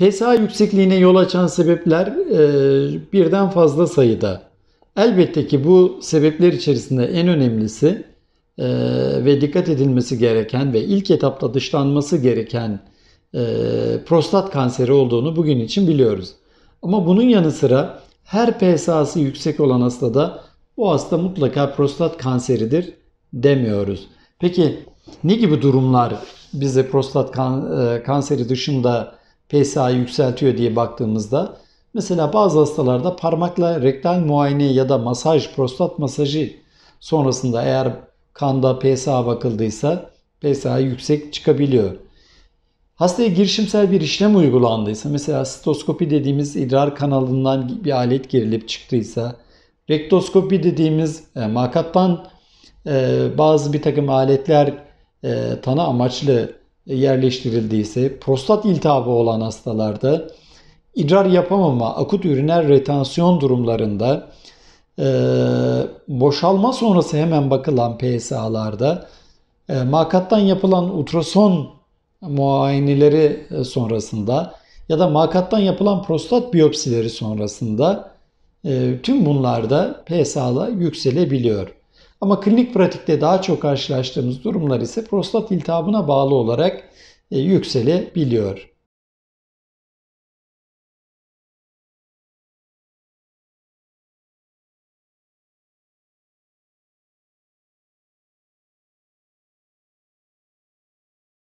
PSA yüksekliğine yol açan sebepler e, birden fazla sayıda. Elbette ki bu sebepler içerisinde en önemlisi e, ve dikkat edilmesi gereken ve ilk etapta dışlanması gereken e, prostat kanseri olduğunu bugün için biliyoruz. Ama bunun yanı sıra her PSA'sı yüksek olan hastada bu hasta mutlaka prostat kanseridir demiyoruz. Peki ne gibi durumlar bize prostat kan, e, kanseri dışında PSA'yı yükseltiyor diye baktığımızda mesela bazı hastalarda parmakla rektal muayene ya da masaj, prostat masajı sonrasında eğer kanda PSA bakıldıysa PSA yüksek çıkabiliyor. Hastaya girişimsel bir işlem uygulandıysa mesela sitoskopi dediğimiz idrar kanalından bir alet gerilip çıktıysa rektoskopi dediğimiz e, makattan e, bazı bir takım aletler e, tanı amaçlı yerleştirildiyse, prostat iltihabı olan hastalarda, idrar yapamama, akut üriner retansiyon durumlarında, e, boşalma sonrası hemen bakılan PSA'larda, e, makattan yapılan ultrason muayeneleri sonrasında ya da makattan yapılan prostat biyopsileri sonrasında e, tüm bunlarda PSA'la yükselebiliyor. Ama klinik pratikte daha çok karşılaştığımız durumlar ise prostat iltihabına bağlı olarak e, yükselebiliyor.